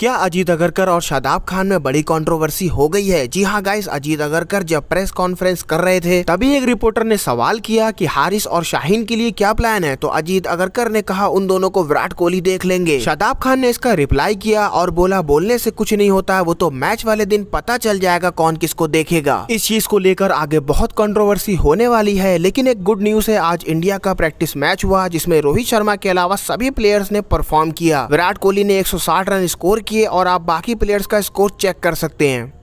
क्या अजीत अगरकर और शादाब खान में बड़ी कंट्रोवर्सी हो गई है जी हाँ गाइस अजीत अगरकर जब प्रेस कॉन्फ्रेंस कर रहे थे तभी एक रिपोर्टर ने सवाल किया कि हारिस और शाहीन के लिए क्या प्लान है तो अजीत अगरकर ने कहा उन दोनों को विराट कोहली देख लेंगे शादाब खान ने इसका रिप्लाई किया और बोला बोलने से कुछ नहीं होता वो तो मैच वाले दिन पता चल जाएगा कौन किसको देखेगा इस चीज को लेकर आगे बहुत कॉन्ट्रोवर्सी होने वाली है लेकिन एक गुड न्यूज है आज इंडिया का प्रैक्टिस मैच हुआ जिसमे रोहित शर्मा के अलावा सभी प्लेयर्स ने परफॉर्म किया विराट कोहली ने एक रन स्कोर किए और आप बाकी प्लेयर्स का स्कोर चेक कर सकते हैं